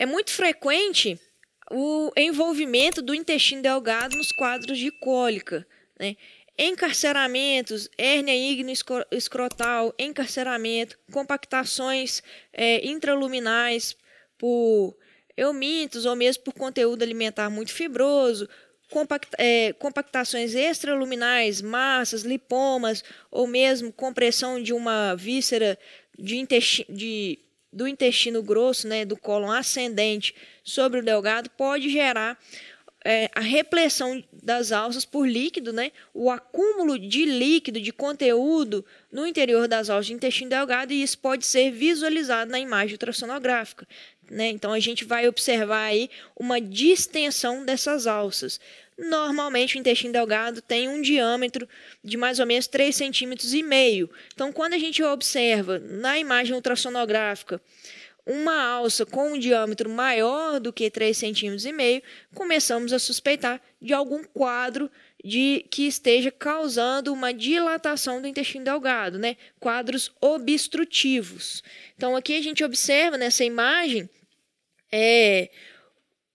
É muito frequente o envolvimento do intestino delgado nos quadros de cólica, né? encarceramentos, hérnia igno-escrotal, encarceramento, compactações é, intraluminais por eumintos ou mesmo por conteúdo alimentar muito fibroso, compact, é, compactações extraluminais, massas, lipomas ou mesmo compressão de uma víscera de intestino de do intestino grosso, né, do cólon ascendente sobre o delgado, pode gerar é, a repressão das alças por líquido, né, o acúmulo de líquido, de conteúdo no interior das alças do intestino delgado, e isso pode ser visualizado na imagem ultrassonográfica. Né? Então, a gente vai observar aí uma distensão dessas alças. Normalmente o intestino delgado tem um diâmetro de mais ou menos 3,5 centímetros. Então, quando a gente observa na imagem ultrassonográfica uma alça com um diâmetro maior do que 3,5 centímetros, começamos a suspeitar de algum quadro de que esteja causando uma dilatação do intestino delgado, né? quadros obstrutivos. Então, aqui a gente observa nessa imagem é,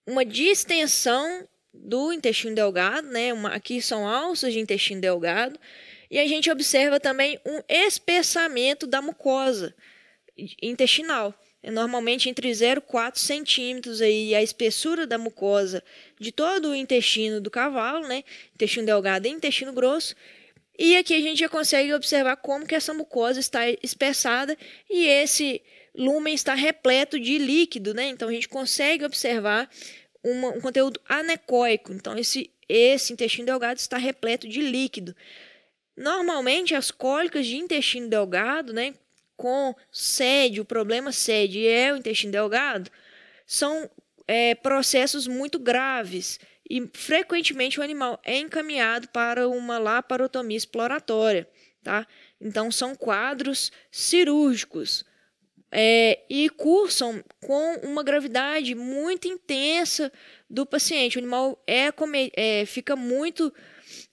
uma distensão do intestino delgado, né? Uma, aqui são alças de intestino delgado. E a gente observa também um espessamento da mucosa intestinal. É normalmente entre 0 e 4 centímetros aí a espessura da mucosa de todo o intestino do cavalo, né? Intestino delgado e intestino grosso. E aqui a gente já consegue observar como que essa mucosa está espessada e esse lumen está repleto de líquido, né? Então a gente consegue observar uma, um conteúdo anecoico. Então, esse, esse intestino delgado está repleto de líquido. Normalmente, as cólicas de intestino delgado, né, com sede, o problema sede é o intestino delgado, são é, processos muito graves e frequentemente o animal é encaminhado para uma laparotomia exploratória, tá? Então são quadros cirúrgicos é, e cursam com uma gravidade muito intensa do paciente. O animal é, é fica muito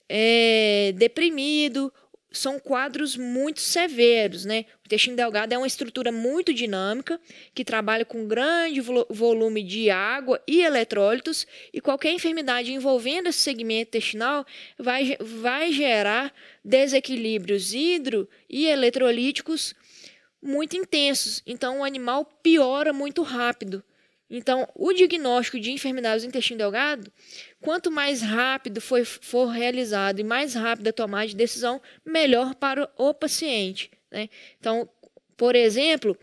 é, deprimido, são quadros muito severos, né? O intestino delgado é uma estrutura muito dinâmica que trabalha com grande volume de água e eletrólitos e qualquer enfermidade envolvendo esse segmento intestinal vai, vai gerar desequilíbrios hidro e eletrolíticos muito intensos, então o animal piora muito rápido. Então, o diagnóstico de enfermidades do intestino delgado, quanto mais rápido foi, for realizado e mais rápida a tomada de decisão, melhor para o paciente. Né? Então, por exemplo,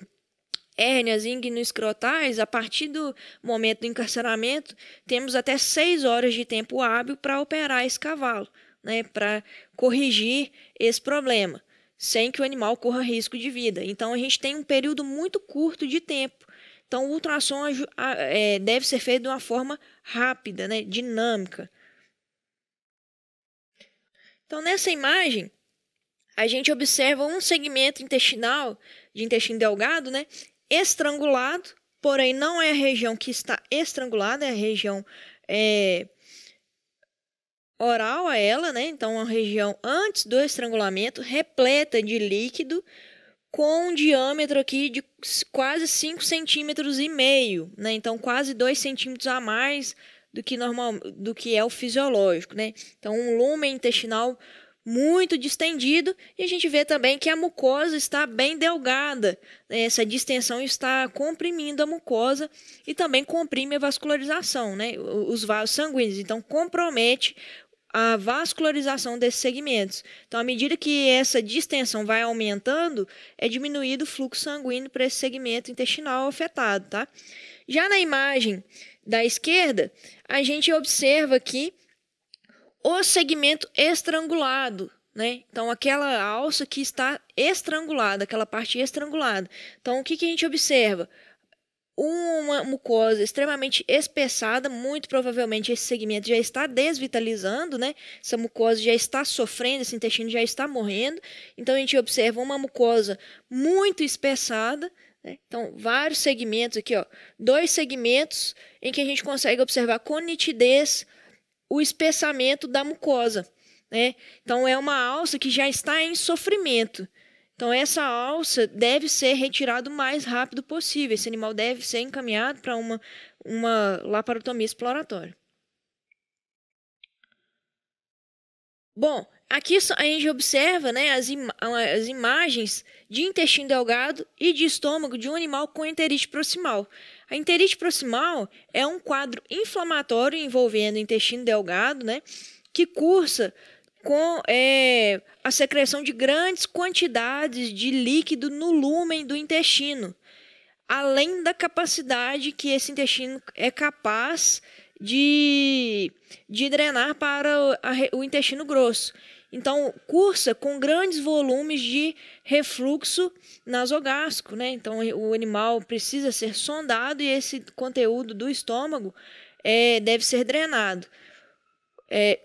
hérnias escrotais, a partir do momento do encarceramento, temos até seis horas de tempo hábil para operar esse cavalo, né, para corrigir esse problema sem que o animal corra risco de vida. Então a gente tem um período muito curto de tempo. Então o ultrassom é, deve ser feito de uma forma rápida, né, dinâmica. Então nessa imagem a gente observa um segmento intestinal de intestino delgado, né, estrangulado, porém não é a região que está estrangulada, é a região é, oral a ela, né? Então, uma região antes do estrangulamento, repleta de líquido, com um diâmetro aqui de quase 5 centímetros e meio, né? Então, quase 2 centímetros a mais do que normal, do que é o fisiológico, né? Então, um lúmen intestinal muito distendido e a gente vê também que a mucosa está bem delgada. Né? Essa distensão está comprimindo a mucosa e também comprime a vascularização, né? Os vasos sanguíneos, então compromete a vascularização desses segmentos. Então, à medida que essa distensão vai aumentando, é diminuído o fluxo sanguíneo para esse segmento intestinal afetado, tá? Já na imagem da esquerda, a gente observa aqui o segmento estrangulado, né? Então, aquela alça que está estrangulada, aquela parte estrangulada. Então, o que, que a gente observa? uma mucosa extremamente espessada, muito provavelmente esse segmento já está desvitalizando, né? Essa mucosa já está sofrendo, esse intestino já está morrendo. Então a gente observa uma mucosa muito espessada, né? Então vários segmentos aqui, ó, dois segmentos em que a gente consegue observar com nitidez o espessamento da mucosa, né? Então é uma alça que já está em sofrimento. Então, essa alça deve ser retirada o mais rápido possível. Esse animal deve ser encaminhado para uma, uma laparotomia exploratória. Bom, aqui a gente observa né, as, im as imagens de intestino delgado e de estômago de um animal com enterite proximal. A enterite proximal é um quadro inflamatório envolvendo o intestino delgado, né, que cursa com é, a secreção de grandes quantidades de líquido no lumen do intestino, além da capacidade que esse intestino é capaz de, de drenar para o, o intestino grosso. Então, cursa com grandes volumes de refluxo nasogástrico. Né? Então, o animal precisa ser sondado e esse conteúdo do estômago é, deve ser drenado. É,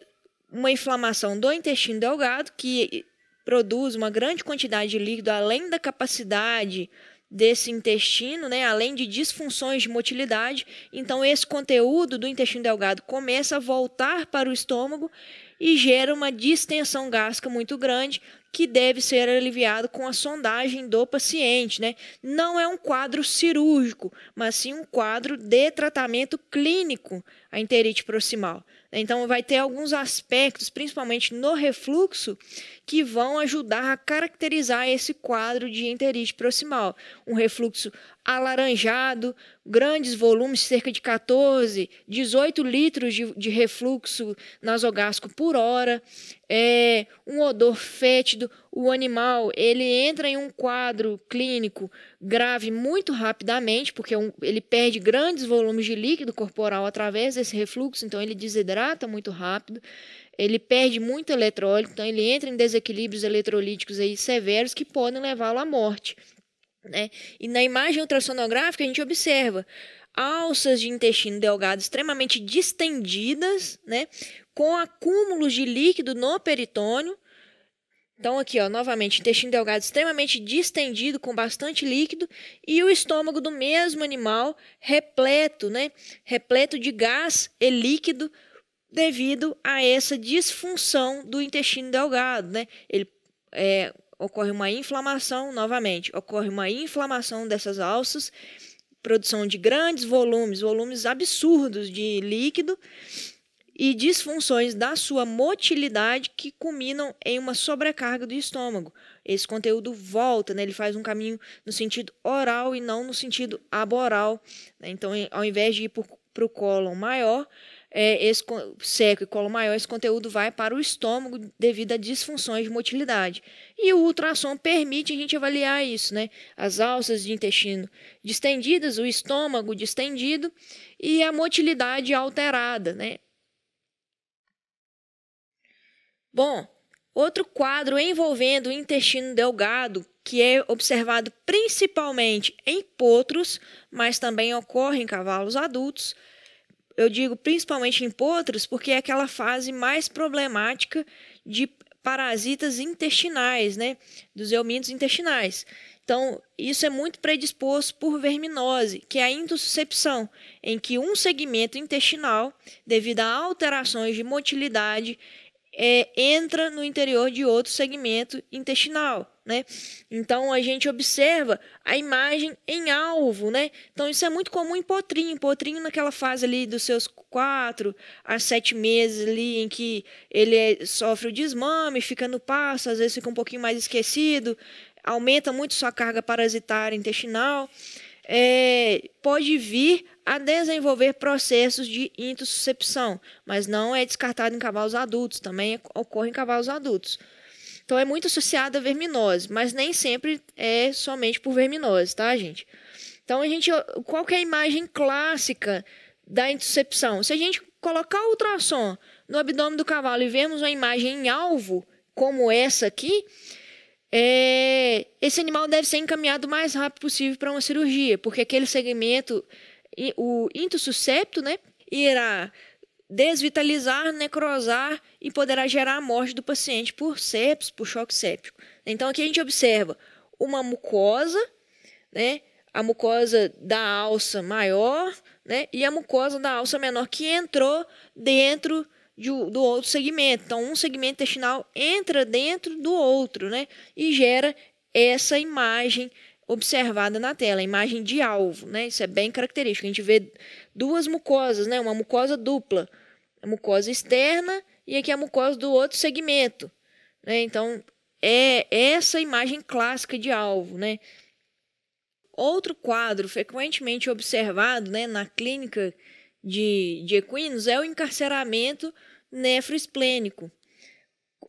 uma inflamação do intestino delgado, que produz uma grande quantidade de líquido além da capacidade desse intestino, né, além de disfunções de motilidade, então esse conteúdo do intestino delgado começa a voltar para o estômago e gera uma distensão gástrica muito grande que deve ser aliviado com a sondagem do paciente, né? Não é um quadro cirúrgico, mas sim um quadro de tratamento clínico a enterite proximal. Então, vai ter alguns aspectos, principalmente no refluxo, que vão ajudar a caracterizar esse quadro de enterite proximal. Um refluxo alaranjado, grandes volumes, cerca de 14, 18 litros de, de refluxo nasogástrico por hora, é, um odor fétido. O animal ele entra em um quadro clínico grave muito rapidamente, porque é um, ele perde grandes volumes de líquido corporal através desse refluxo, então ele desidrata muito rápido ele perde muito eletrólito, então ele entra em desequilíbrios eletrolíticos aí severos que podem levá-lo à morte. Né? E na imagem ultrassonográfica a gente observa alças de intestino delgado extremamente distendidas, né? com acúmulos de líquido no peritônio. Então, aqui, ó, novamente, intestino delgado extremamente distendido, com bastante líquido, e o estômago do mesmo animal repleto, né? Repleto de gás e líquido devido a essa disfunção do intestino delgado, né? Ele é, ocorre uma inflamação novamente, ocorre uma inflamação dessas alças, produção de grandes volumes, volumes absurdos de líquido e disfunções da sua motilidade que culminam em uma sobrecarga do estômago. Esse conteúdo volta, né? ele faz um caminho no sentido oral e não no sentido aboral. Né? Então, ao invés de ir para o cólon maior, é, esse, seco e colo maior, esse conteúdo vai para o estômago devido a disfunções de motilidade. E o ultrassom permite a gente avaliar isso, né? As alças de intestino distendidas, o estômago distendido e a motilidade alterada, né? Bom, outro quadro envolvendo o intestino delgado, que é observado principalmente em potros, mas também ocorre em cavalos adultos, eu digo principalmente em potros, porque é aquela fase mais problemática de parasitas intestinais, né? Dos eumintos intestinais. Então, isso é muito predisposto por verminose, que é a intussuscepção, em que um segmento intestinal, devido a alterações de motilidade, é, entra no interior de outro segmento intestinal. Né? Então a gente observa a imagem em alvo, né? Então isso é muito comum em potrinho, potrinho naquela fase ali dos seus quatro a sete meses ali em que ele é, sofre o desmame, fica no passo, às vezes fica um pouquinho mais esquecido, aumenta muito sua carga parasitária intestinal é, pode vir a desenvolver processos de intussuscepção, mas não é descartado em cavalos adultos, também ocorre em cavalos adultos. Então é muito associada a verminose, mas nem sempre é somente por verminose, tá, gente? Então a gente qual é a imagem clássica da intussuscepção? Se a gente colocar o ultrassom no abdômen do cavalo e vemos uma imagem em alvo como essa aqui, é, esse animal deve ser encaminhado o mais rápido possível para uma cirurgia, porque aquele segmento, o intussuscepto, né, irá desvitalizar, necrosar e poderá gerar a morte do paciente por sepsis, por choque séptico. Então aqui a gente observa uma mucosa, né, a mucosa da alça maior, né, e a mucosa da alça menor que entrou dentro de, do outro segmento. Então, um segmento intestinal entra dentro do outro, né? E gera essa imagem observada na tela, a imagem de alvo, né? Isso é bem característico. A gente vê duas mucosas, né? Uma mucosa dupla, a mucosa externa e aqui a mucosa do outro segmento, né? Então, é essa imagem clássica de alvo, né? Outro quadro frequentemente observado, né, na clínica de, de equinos é o encarceramento nefroesplênico.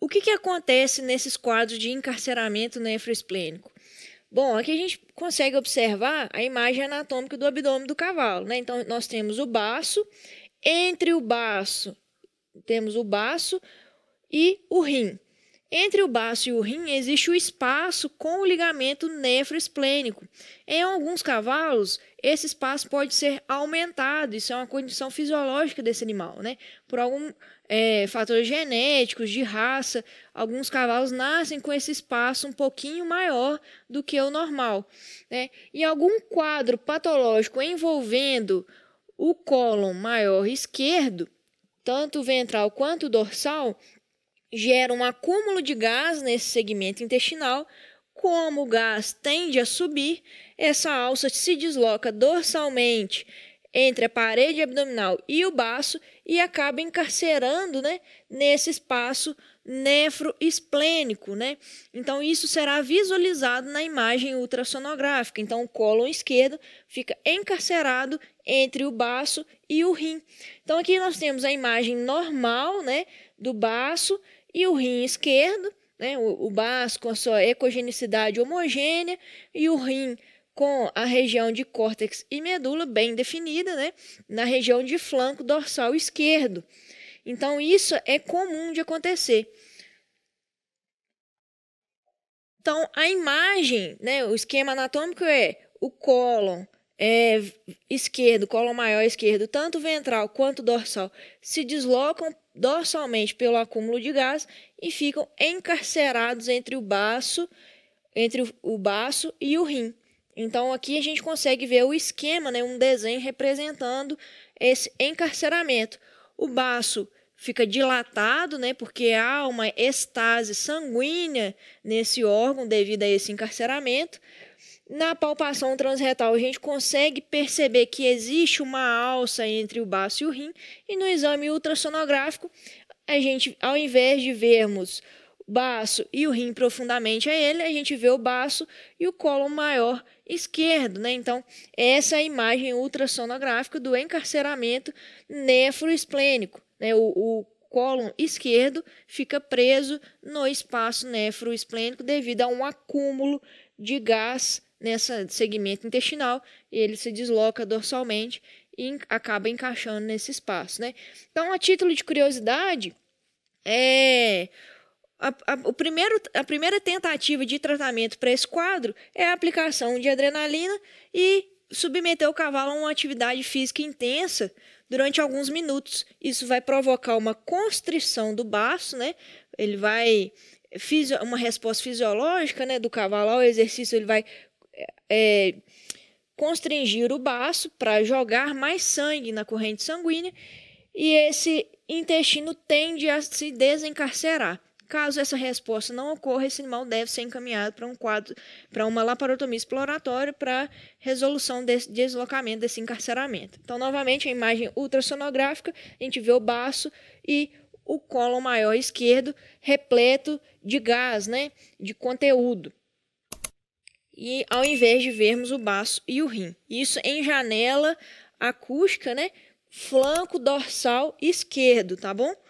O que, que acontece nesses quadros de encarceramento nefroesplênico? Bom, aqui a gente consegue observar a imagem anatômica do abdômen do cavalo. Né? Então, nós temos o baço, entre o baço, temos o baço e o rim. Entre o baço e o rim existe o espaço com o ligamento nefroesplênico. Em alguns cavalos, esse espaço pode ser aumentado, isso é uma condição fisiológica desse animal, né? Por algum é, fatores genéticos, de raça, alguns cavalos nascem com esse espaço um pouquinho maior do que o normal. Né? E algum quadro patológico envolvendo o cólon maior esquerdo, tanto ventral quanto dorsal, gera um acúmulo de gás nesse segmento intestinal. Como o gás tende a subir, essa alça se desloca dorsalmente entre a parede abdominal e o baço e acaba encarcerando né, nesse espaço nefroesplênico, né? Então isso será visualizado na imagem ultrassonográfica. Então o colo esquerdo fica encarcerado entre o baço e o rim. Então aqui nós temos a imagem normal, né, do baço e o rim esquerdo, né, o, o baço com a sua ecogenicidade homogênea e o rim com a região de córtex e medula bem definida, né, na região de flanco dorsal esquerdo. Então isso é comum de acontecer. Então a imagem, né, o esquema anatômico é o cólon é, esquerdo, cólon maior esquerdo, tanto ventral quanto dorsal, se deslocam dorsalmente pelo acúmulo de gás e ficam encarcerados entre o baço, entre o baço e o rim. Então aqui a gente consegue ver o esquema, né, um desenho representando esse encarceramento. O baço fica dilatado, né, porque há uma estase sanguínea nesse órgão devido a esse encarceramento. Na palpação transretal, a gente consegue perceber que existe uma alça entre o baço e o rim, e no exame ultrassonográfico, a gente, ao invés de vermos o baço e o rim profundamente a ele, a gente vê o baço e o colo maior esquerdo, né? Então, essa é a imagem ultrassonográfica do encarceramento nefroesplênico, né? O, o esquerdo fica preso no espaço nefroesplênico devido a um acúmulo de gás nessa segmento intestinal, ele se desloca dorsalmente e acaba encaixando nesse espaço, né? Então, a título de curiosidade, é a, a, o primeiro, a primeira tentativa de tratamento para esse quadro é a aplicação de adrenalina e submeter o cavalo a uma atividade física intensa durante alguns minutos. Isso vai provocar uma constrição do baço, né? Ele vai uma resposta fisiológica né, do cavalo ao exercício, ele vai é, constringir o baço para jogar mais sangue na corrente sanguínea e esse intestino tende a se desencarcerar. Caso essa resposta não ocorra, esse animal deve ser encaminhado para um quadro, para uma laparotomia exploratória para resolução desse deslocamento, desse encarceramento. Então, novamente, a imagem ultrassonográfica, a gente vê o baço e o colo maior esquerdo repleto de gás, né, de conteúdo e ao invés de vermos o baço e o rim. Isso em janela acústica, né? Flanco dorsal esquerdo, tá bom?